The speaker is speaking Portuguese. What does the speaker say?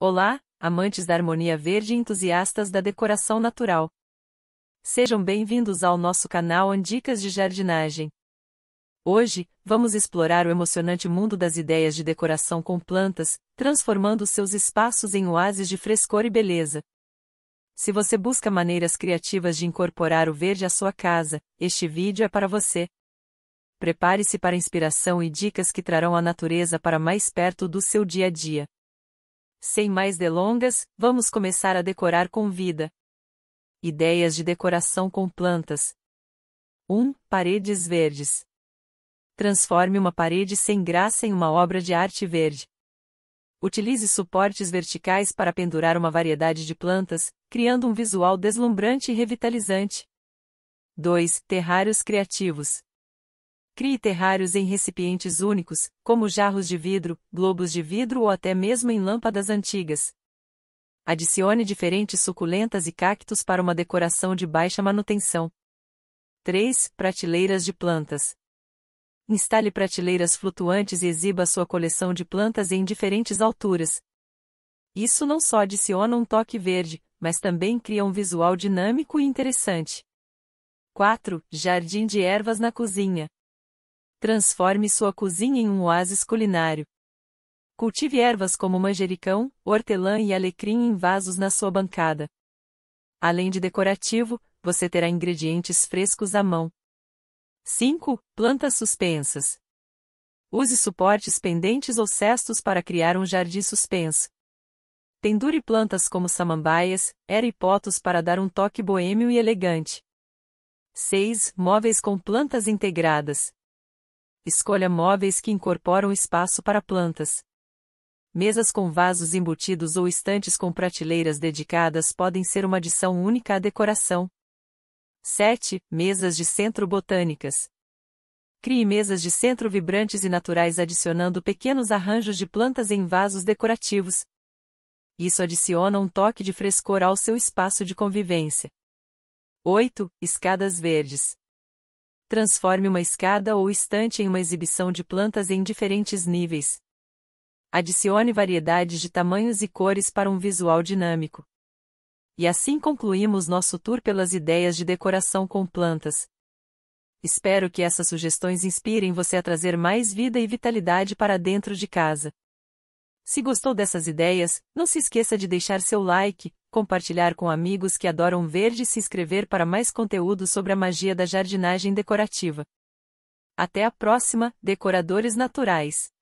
Olá, amantes da harmonia verde e entusiastas da decoração natural. Sejam bem-vindos ao nosso canal Andicas de Jardinagem. Hoje, vamos explorar o emocionante mundo das ideias de decoração com plantas, transformando seus espaços em oásis de frescor e beleza. Se você busca maneiras criativas de incorporar o verde à sua casa, este vídeo é para você. Prepare-se para inspiração e dicas que trarão a natureza para mais perto do seu dia a dia. Sem mais delongas, vamos começar a decorar com vida. Ideias de decoração com plantas. 1. Paredes verdes. Transforme uma parede sem graça em uma obra de arte verde. Utilize suportes verticais para pendurar uma variedade de plantas, criando um visual deslumbrante e revitalizante. 2. Terrários criativos. Crie terrários em recipientes únicos, como jarros de vidro, globos de vidro ou até mesmo em lâmpadas antigas. Adicione diferentes suculentas e cactos para uma decoração de baixa manutenção. 3. Prateleiras de plantas. Instale prateleiras flutuantes e exiba sua coleção de plantas em diferentes alturas. Isso não só adiciona um toque verde, mas também cria um visual dinâmico e interessante. 4. Jardim de ervas na cozinha. Transforme sua cozinha em um oásis culinário. Cultive ervas como manjericão, hortelã e alecrim em vasos na sua bancada. Além de decorativo, você terá ingredientes frescos à mão. 5. Plantas suspensas. Use suportes pendentes ou cestos para criar um jardim suspenso. Pendure plantas como samambaias, eripotos para dar um toque boêmio e elegante. 6. Móveis com plantas integradas. Escolha móveis que incorporam espaço para plantas. Mesas com vasos embutidos ou estantes com prateleiras dedicadas podem ser uma adição única à decoração. 7. Mesas de centro botânicas. Crie mesas de centro vibrantes e naturais adicionando pequenos arranjos de plantas em vasos decorativos. Isso adiciona um toque de frescor ao seu espaço de convivência. 8. Escadas verdes. Transforme uma escada ou estante em uma exibição de plantas em diferentes níveis. Adicione variedades de tamanhos e cores para um visual dinâmico. E assim concluímos nosso tour pelas ideias de decoração com plantas. Espero que essas sugestões inspirem você a trazer mais vida e vitalidade para dentro de casa. Se gostou dessas ideias, não se esqueça de deixar seu like, compartilhar com amigos que adoram verde e se inscrever para mais conteúdo sobre a magia da jardinagem decorativa. Até a próxima, decoradores naturais!